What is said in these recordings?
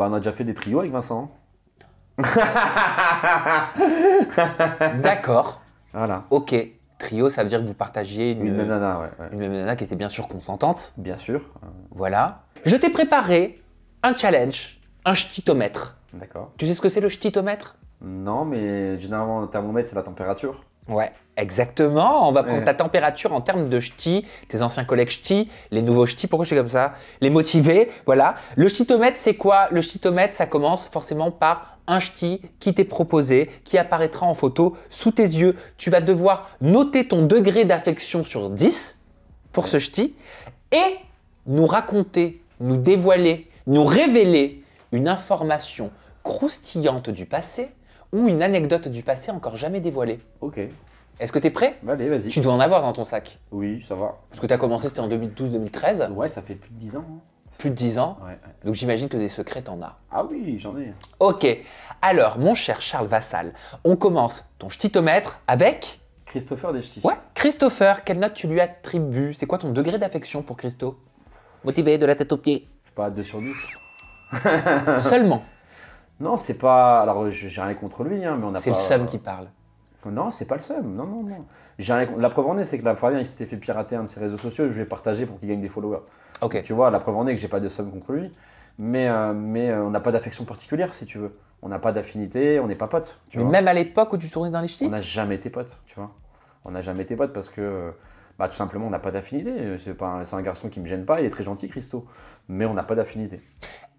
Bah, on a déjà fait des trios avec Vincent. D'accord. Voilà. Ok. Trio, ça veut dire que vous partagiez une, même nana, une même nana qui était bien sûr consentante. Bien sûr. Voilà. Je t'ai préparé un challenge, un chtitomètre. D'accord. Tu sais ce que c'est le chtitomètre Non, mais généralement, le thermomètre, c'est la température. Ouais, exactement. On va prendre ta température en termes de ch'ti, tes anciens collègues ch'ti, les nouveaux ch'ti, pourquoi je suis comme ça Les motiver, voilà. Le ch'titomètre, c'est quoi Le chitomètre, ça commence forcément par un ch'ti qui t'est proposé, qui apparaîtra en photo sous tes yeux. Tu vas devoir noter ton degré d'affection sur 10 pour ce ch'ti et nous raconter, nous dévoiler, nous révéler une information croustillante du passé ou une anecdote du passé encore jamais dévoilée. Ok. Est-ce que t'es prêt Allez, vas-y. Tu dois en avoir dans ton sac. Oui, ça va. Parce que tu as commencé, c'était en 2012-2013. Ouais, ça fait plus de 10 ans. Hein. Plus de 10 ans. Ouais, Donc j'imagine que des secrets t'en as. Ah oui, j'en ai. Ok. Alors, mon cher Charles Vassal, on commence ton chtitomètre avec. Christopher Deschty. Ouais, Christopher, quelle note tu lui attribues C'est quoi ton degré d'affection pour Christo Motivé de la tête aux pieds. Je sais pas, 2 sur 10. Seulement. Non, c'est pas. Alors, j'ai rien contre lui, hein, mais on a C'est le seum qui parle. Euh, non, c'est pas le seum. Non, non, non. La preuve en est, c'est que la fois il s'était fait pirater un de ses réseaux sociaux. Je vais partager partagé pour qu'il gagne des followers. Ok. tu vois, la preuve en est que j'ai pas de somme contre lui. Mais, euh, mais euh, on n'a pas d'affection particulière, si tu veux. On n'a pas d'affinité, on n'est pas potes. Tu mais même à l'époque où tu tournais dans les ch'tis On n'a jamais été potes, tu vois. On n'a jamais été potes parce que. Bah, tout simplement, on n'a pas d'affinité. C'est un, un garçon qui me gêne pas, il est très gentil, Christo. Mais on n'a pas d'affinité.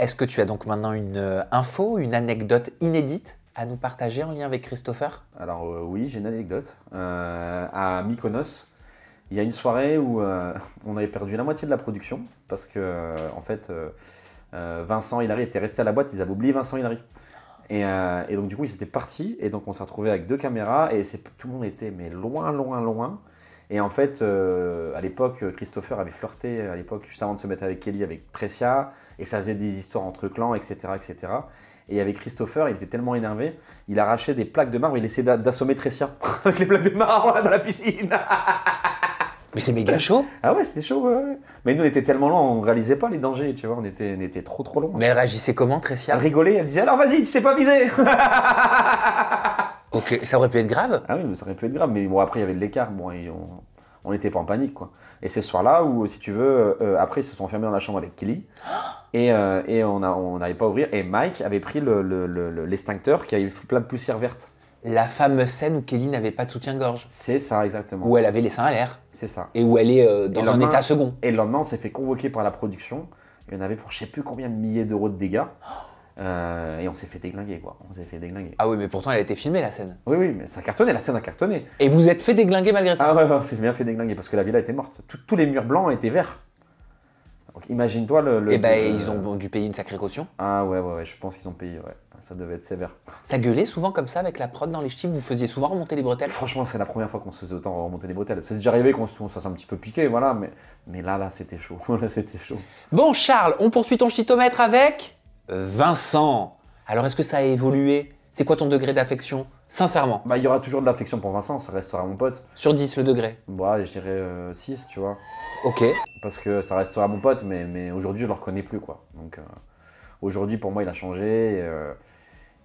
Est-ce que tu as donc maintenant une euh, info, une anecdote inédite à nous partager en lien avec Christopher Alors euh, oui, j'ai une anecdote. Euh, à Mykonos, il y a une soirée où on avait perdu la moitié de la production parce que en fait Vincent Hilary était resté à la boîte, ils avaient oublié Vincent Hilary. Et, donc du coup ils étaient partis et donc on s'est retrouvé avec deux caméras et tout le monde était mais loin loin loin et en fait, euh, à l'époque, Christopher avait flirté, à l'époque, juste avant de se mettre avec Kelly, avec Tressia, et ça faisait des histoires entre clans, etc. etc. Et avec Christopher, il était tellement énervé, il arrachait des plaques de marbre, il essayait d'assommer Tressia avec les plaques de marbre dans la piscine. Mais c'est méga chaud. Ah ouais, c'était chaud. Mais nous, on était tellement longs, on ne réalisait pas les dangers, tu vois. On était, on trop trop longs. Mais elle réagissait comment, Tressia Elle rigolait, elle disait alors vas-y, tu sais pas viser. Ok, ça aurait pu être grave Ah oui, ça aurait pu être grave. Mais bon, après, il y avait de l'écart. Bon, on n'était pas en panique, quoi. Et c'est ce soir-là où, si tu veux, euh, après, ils se sont enfermés dans la chambre avec Kelly. Et, euh, on n'avait pas à ouvrir. Et Mike avait pris l'extincteur qui a qui avait plein de poussière verte. La fameuse scène où Kelly n'avait pas de soutien-gorge. C'est ça, exactement. Où elle avait les seins à l'air. C'est ça. Et où elle est euh, dans un état second. Et le lendemain, on s'est fait convoquer par la production. Il on avait pour je sais plus combien de milliers d'euros de dégâts. Oh euh, et on s'est fait déglinguer, quoi. On s'est fait déglinguer. Ah oui, mais pourtant, elle a été filmée, la scène. Oui, oui, mais ça a cartonné, la scène a cartonné. Et vous êtes fait déglinguer malgré ça Ah ouais, on s'est bien fait déglinguer parce que la villa était morte. tous les murs blancs étaient verts. Donc imagine-toi le. et eh ben, ils ont dû payer une sacrée caution. Ah ouais, ouais, je pense qu'ils ont payé, ouais. Ça devait être sévère. Ça gueulait souvent comme ça avec la prod dans les ch'tis Vous faisiez souvent remonter les bretelles Franchement, c'est la première fois qu'on se faisait autant remonter les bretelles. C'est déjà arrivé qu'on se fasse un petit peu piqué, voilà, mais, mais là, là, c'était chaud. c'était chaud. Bon, Charles, on poursuit ton chitomètre avec. Vincent. Alors est-ce que ça a évolué C'est quoi ton degré d'affection Sincèrement. Bah, il y aura toujours de l'affection pour Vincent, ça restera mon pote. Sur 10, le degré Bah, je dirais 6, euh, tu vois. Ok. Parce que ça restera mon pote, mais, mais aujourd'hui, je ne le reconnais plus, quoi. Donc euh, aujourd'hui, pour moi, il a changé.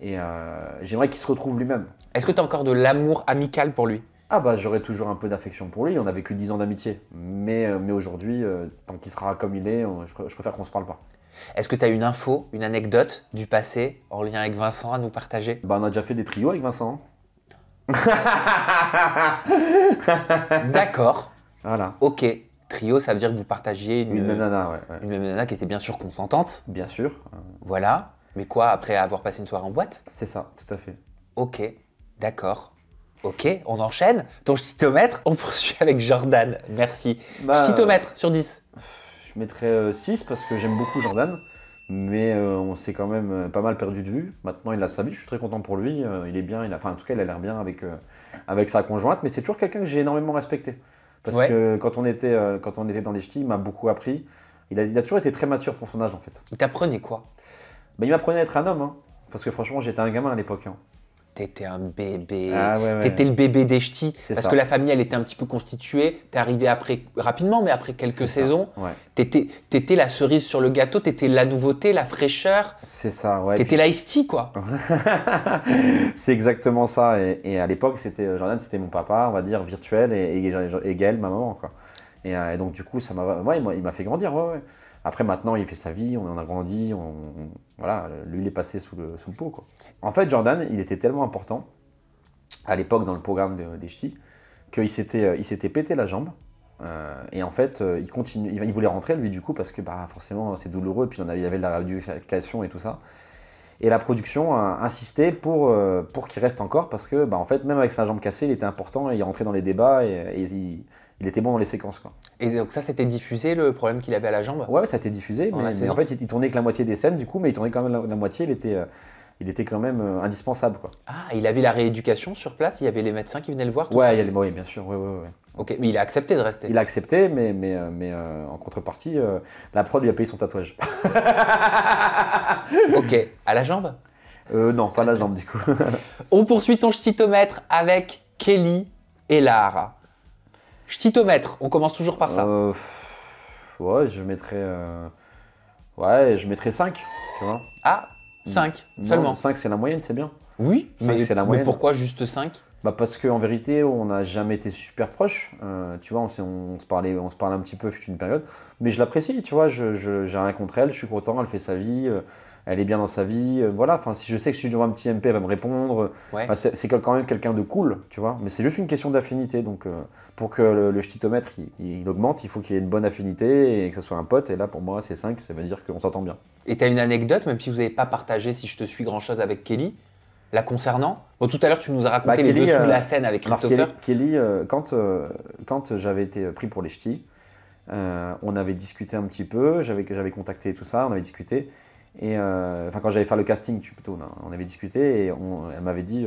Et, euh, j'aimerais qu'il se retrouve lui-même. Est-ce que tu as encore de l'amour amical pour lui ah bah j'aurais toujours un peu d'affection pour lui, on a vécu 10 ans d'amitié. Mais, mais aujourd'hui, tant qu'il sera comme il est, je, je, préfère qu'on se parle pas. Est-ce que tu as une info, une anecdote du passé en lien avec Vincent à nous partager Bah on a déjà fait des trios avec Vincent. Hein. D'accord. Voilà. Ok. Trio, ça veut dire que vous partagiez une, même nana, ouais, Une nana qui était bien sûr consentante. Bien sûr. Voilà. Mais quoi, après avoir passé une soirée en boîte C'est ça, tout à fait. Ok. D'accord. Ok, on enchaîne. Ton chitomètre, on poursuit avec Jordan. Merci. Bah, sur 10. Je mettrais 6 euh, parce que j'aime beaucoup Jordan. Mais euh, on s'est quand même euh, pas mal perdu de vue. Maintenant, il a sa vie. Je suis très content pour lui. il est bien. Il a, enfin, en tout cas, il a l'air bien avec, avec sa conjointe. Mais c'est toujours quelqu'un que j'ai énormément respecté. Parce que quand on était, quand on était dans les ch'tis, il m'a beaucoup appris. Il a, toujours été très mature pour son âge, en fait. Il t'apprenait quoi ben, Il m'apprenait à être un homme. Hein, parce que franchement, j'étais un gamin à l'époque. Hein. T'étais un bébé. Ah, t'étais le bébé des ch'tis. Parce que la famille, elle était un petit peu constituée. T'es arrivé après, rapidement, mais après quelques saisons. T'étais, la cerise sur le gâteau. T'étais la nouveauté, la fraîcheur. C'est ça, ouais. T'étais puis... quoi. c'est exactement ça. Et, à l'époque, c'était euh, Jordan, c'était mon papa, on va dire, virtuel, et, et, Gaël, ma maman, quoi. Euh, et, donc, du coup, ça m'a, il m'a fait grandir, Après, maintenant, il fait sa vie, on en a grandi, on, voilà, lui, il est passé sous le, sous pot, quoi. En fait, Jordan, il était tellement important à l'époque dans le programme des ch'tis qu'il s'était, euh, il s'était pété la jambe. Euh, et en fait, euh, il, continue, il, voulait rentrer, lui, du coup, parce que bah, forcément, c'est douloureux. Et puis, on avait, il y avait de la rééducation et tout ça. Et la production a insisté pour, pour qu'il reste encore, parce que, bah, en fait, même avec sa jambe cassée, il était important et il rentrait dans les débats et, il, était bon dans les séquences. Quoi. Et donc ça, c'était diffusé le problème qu'il avait à la jambe Ouais, ça a été diffusé, mais, en fait, il, tournait que la moitié des scènes, du coup, mais il tournait quand même la, la moitié, il était, il était quand même euh, indispensable. Quoi. Ah, il avait la rééducation sur place, il y avait les médecins qui venaient le voir Ouais, il les- oui, bien sûr. Ok, mais il a accepté de rester. Il a accepté, mais, mais, euh, mais euh, en contrepartie, la prod lui a payé son tatouage. Ok, à la jambe non, pas la jambe du coup. On poursuit ton chtitomètre avec Kelly et Lara. Chtitomètre, on commence toujours par ça. ouais, je mettrais. ouais, je mettrais 5, tu vois. Ah, 5 seulement. 5 c'est la moyenne, c'est bien. Oui, mais, la mais, pourquoi juste 5 bah parce qu'en vérité, on n'a jamais été super proches. Euh, tu vois, on, on, se parlait, on se parlait un petit peu, fut une période. Mais je l'apprécie, tu vois, je, j'ai rien contre elle, je suis content, elle fait sa vie, euh, elle est bien dans sa vie. Euh, voilà, enfin, si je sais que si je lui un petit MP, elle va me répondre. Bah, c'est, quand même quelqu'un de cool, tu vois. Mais c'est juste une question d'affinité. Donc, pour que le, le il, augmente, il faut qu'il y ait une bonne affinité et que ça soit un pote. Et là, pour moi, c'est 5, ça veut dire qu'on s'entend bien. Et tu as une anecdote, même si vous n'avez pas partagé, si je te suis grand-chose avec Kelly, la concernant bon, Tout à l'heure, tu nous as raconté bah, les dessous de la euh, scène avec Christopher. Kelly, euh, quand, euh, quand j'avais été pris pour les ch'tis, on avait discuté un petit peu, j'avais contacté tout ça, on avait discuté. Et enfin, quand j'allais faire le casting, plutôt, on avait discuté et elle m'avait dit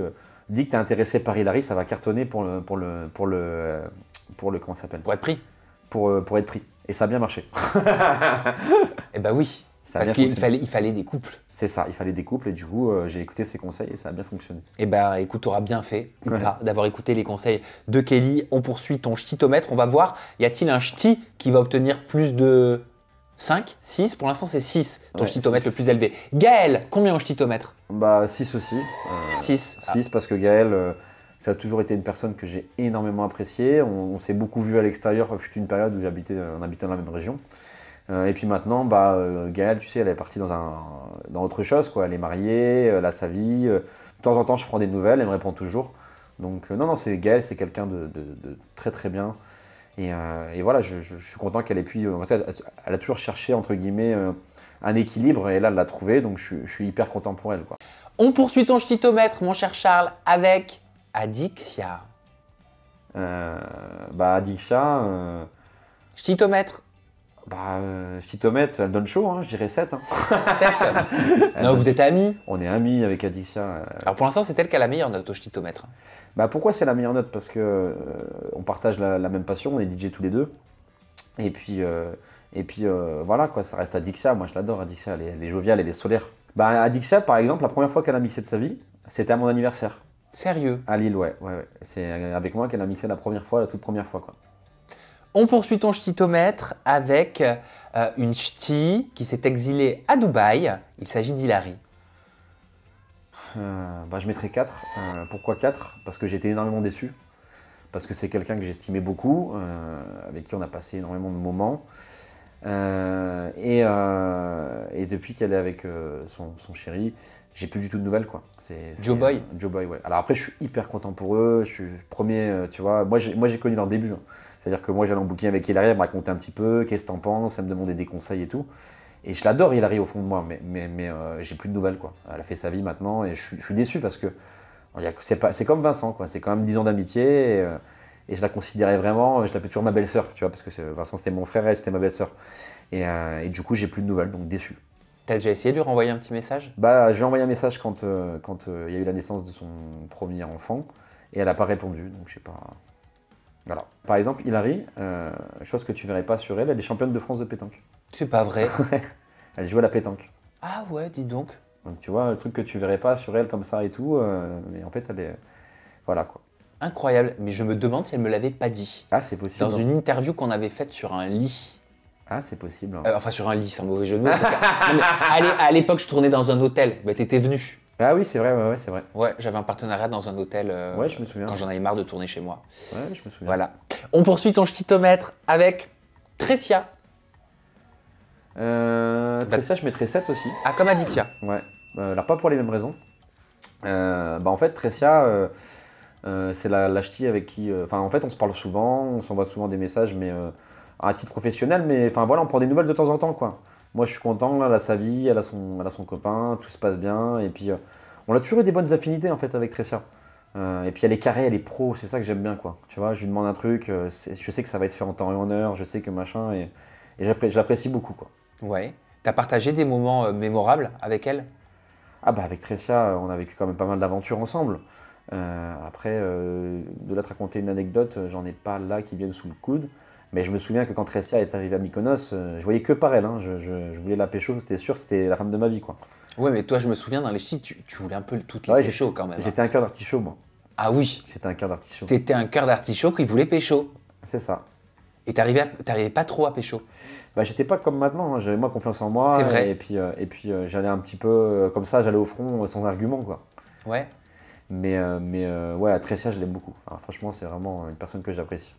Dis que tu es intéressé par Hilary, ça va cartonner pour le. Pour le, pour le, pour le comment s'appelle Pour être pris. Pour, pour être pris. Et ça a bien marché. eh ben oui. Parce qu'il fallait, il fallait des couples. C'est ça, il fallait des couples et du coup euh, j'ai écouté ses conseils et ça a bien fonctionné. Eh ben écoute, t'auras bien fait d'avoir écouté les conseils de Kelly. On poursuit ton chtitomètre, on va voir, y a-t-il un ch'ti qui va obtenir plus de 5, 6, pour l'instant c'est 6, ton ouais, chtitomètre le plus élevé. Gaël, combien au chtitomètre Bah 6 aussi. 6. Euh, 6 parce que Gaël, euh, ça a toujours été une personne que j'ai énormément appréciée. On, s'est beaucoup vu à l'extérieur, suis une période où j'habitais, en habitant dans la même région. Euh, et puis maintenant, bah, euh, Gaëlle, tu sais, elle est partie dans, un, autre chose, quoi. Elle est mariée, euh, elle a sa vie. de temps en temps, je prends des nouvelles, elle me répond toujours. Donc, non, non, c'est Gaëlle, c'est quelqu'un de, très très bien. Et, voilà, je, suis content qu'elle ait pu. elle a toujours cherché, entre guillemets, un équilibre, et là, elle l'a trouvé, donc je, suis hyper content pour elle, quoi. On poursuit ton chitomètre, mon cher Charles, avec Adixia. Euh, bah, Adixia. Chitomètre. Bah, chitomètre euh, elle donne chaud, hein, je dirais 7. Hein. Non, vous êtes amis On est amis avec Adixia. Euh. Alors pour l'instant, c'est elle qui a la meilleure note au Chitomètre Bah, pourquoi c'est la meilleure note Parce que euh, on partage la, même passion, on est DJ tous les deux. Et puis, et puis voilà, quoi, ça reste Adixia. Moi, je l'adore, Adixia, elle est, joviale, elle est solaire. Bah, Adixia, par exemple, la première fois qu'elle a mixé de sa vie, c'était à mon anniversaire, Sérieux à Lille, ouais. ouais, ouais. C'est avec moi qu'elle a mixé la première fois, la toute première fois. Quoi. On poursuit ton ch'titomètre avec euh, une ch'ti qui s'est exilée à Dubaï. Il s'agit d'Hilary. Euh, bah, je mettrai 4. Euh, pourquoi 4 Parce que j'ai été énormément déçu. Parce que c'est quelqu'un que j'estimais beaucoup, avec qui on a passé énormément de moments. Et, depuis qu'elle est avec son, chéri, j'ai plus du tout de nouvelles. quoi. Joe Boy Joe Boy, ouais. Alors après, je suis hyper content pour eux. Je suis premier, tu vois. Moi, j'ai, moi, j'ai connu leur début. Hein. C'est-à-dire que moi, j'allais en bouquin avec Hilary, elle me racontait un petit peu, qu'est-ce que t'en penses, elle me demandait des conseils et tout. Et je l'adore, Hilary, au fond de moi, mais, mais, euh, j'ai plus de nouvelles, quoi. Elle a fait sa vie maintenant et je, suis déçu parce que c'est comme Vincent, quoi. C'est quand même 10 ans d'amitié euh, et, je la considérais vraiment, je l'appelais toujours ma belle-sœur, tu vois, parce que Vincent, c'était mon frère et c'était ma belle-sœur. Euh, et, du coup, j'ai plus de nouvelles, donc déçu. T'as déjà essayé de lui renvoyer un petit message Bah, j'ai envoyé un message quand il y a eu la naissance de son premier enfant et elle n'a pas répondu, donc je sais pas. Voilà. Par exemple, Hilary, euh, chose que tu verrais pas sur elle, elle est championne de France de pétanque. C'est pas vrai. elle joue à la pétanque. Ah ouais, dis donc. Donc tu vois, le truc que tu verrais pas sur elle comme ça et tout, euh, mais en fait elle est. Voilà quoi. Incroyable, mais je me demande si elle me l'avait pas dit. Ah, c'est possible. Dans une interview qu'on avait faite sur un lit. Ah, c'est possible. Euh, enfin, sur un lit, c'est un mauvais jeu de mots. à l'époque, je tournais dans un hôtel. Bah, t'étais venu. Ah oui, c'est vrai, ouais, c'est vrai. Ouais, j'avais un partenariat dans un hôtel. Euh, ouais, je me souviens. Quand j'en avais marre de tourner chez moi. Ouais, je me souviens. Voilà. On poursuit ton chtitomètre avec Tressia. Euh, bah, Tressia, je mettrais 7 aussi. Ah, comme Aditya. Ouais. Euh, pas pour les mêmes raisons. Euh, bah, en fait, Tressia, euh, c'est la, la avec qui. Enfin, en fait, on se parle souvent, on s'envoie souvent des messages, mais à titre professionnel, mais enfin voilà, on prend des nouvelles de temps en temps, quoi. Moi, je suis content. Elle a sa vie, elle a son, copain, tout se passe bien. Et puis, euh, on a toujours eu des bonnes affinités en fait avec Tressia. Euh, et puis elle est carrée, elle est pro, c'est ça que j'aime bien quoi. Tu vois, je lui demande un truc, euh, je sais que ça va être fait en temps et en heure, je sais que machin, et, et je l'apprécie beaucoup quoi. Ouais. T'as partagé des moments mémorables avec elle Ah bah avec Tressia, on a vécu quand même pas mal d'aventures ensemble. après, de la te raconter une anecdote, j'en ai pas là qui viennent sous le coude. Mais je me souviens que quand Tressia est arrivée à Mykonos, euh, je voyais que par elle. Hein. Je, voulais la pécho, c'était sûr, c'était la femme de ma vie. quoi. Ouais, mais toi, je me souviens, dans les chiffres, tu, voulais un peu toutes les ouais, pécho quand même. Hein. J'étais un cœur d'artichaut, moi. Ah oui J'étais un cœur d'artichaut. T'étais un cœur d'artichaut qui voulait pécho. C'est ça. Et t'arrivais pas trop à pécho bah, J'étais pas comme maintenant, hein. j'avais moins confiance en moi. C'est vrai. Et puis, euh, puis euh, j'allais un petit peu comme ça, j'allais au front sans argument. quoi. Ouais. Mais, mais ouais, Tressia, je l'aime beaucoup. franchement, c'est vraiment une personne que j'apprécie.